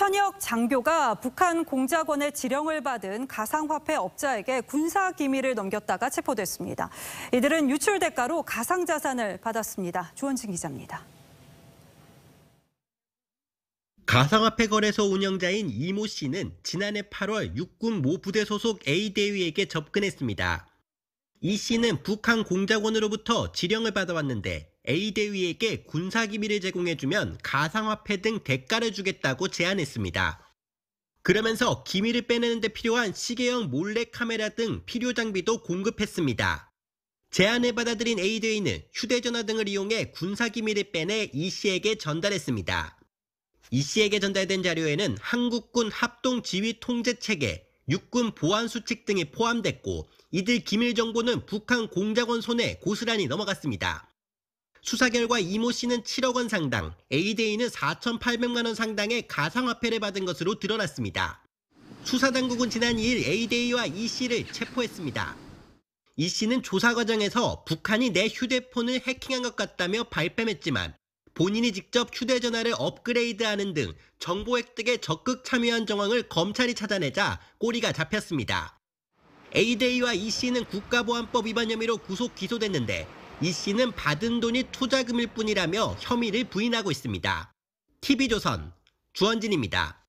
현역 장교가 북한 공작원의 지령을 받은 가상화폐 업자에게 군사 기밀을 넘겼다가 체포됐습니다. 이들은 유출 대가로 가상 자산을 받았습니다. 조원진 기자입니다. 가상화폐 거래소 운영자인 이모 씨는 지난해 8월 육군 모 부대 소속 A 대위에게 접근했습니다. 이 씨는 북한 공작원으로부터 지령을 받아왔는데 A대위에게 군사기밀을 제공해주면 가상화폐 등 대가를 주겠다고 제안했습니다. 그러면서 기밀을 빼내는 데 필요한 시계형 몰래카메라 등 필요 장비도 공급했습니다. 제안을 받아들인 A대위는 휴대전화 등을 이용해 군사기밀을 빼내 이 씨에게 전달했습니다. 이 씨에게 전달된 자료에는 한국군 합동지휘통제체계, 육군 보안수칙 등이 포함됐고 이들 기밀 정보는 북한 공작원 손에 고스란히 넘어갔습니다. 수사 결과 이모 씨는 7억 원 상당, A데이는 4,800만 원 상당의 가상화폐를 받은 것으로 드러났습니다. 수사당국은 지난 2일 A데이와 이 씨를 체포했습니다. 이 씨는 조사 과정에서 북한이 내 휴대폰을 해킹한 것 같다며 발뺌했지만 본인이 직접 휴대전화를 업그레이드하는 등 정보 획득에 적극 참여한 정황을 검찰이 찾아내자 꼬리가 잡혔습니다. A데이와 이 씨는 국가보안법 위반 혐의로 구속 기소됐는데 이 씨는 받은 돈이 투자금일 뿐이라며 혐의를 부인하고 있습니다. TV조선 주원진입니다.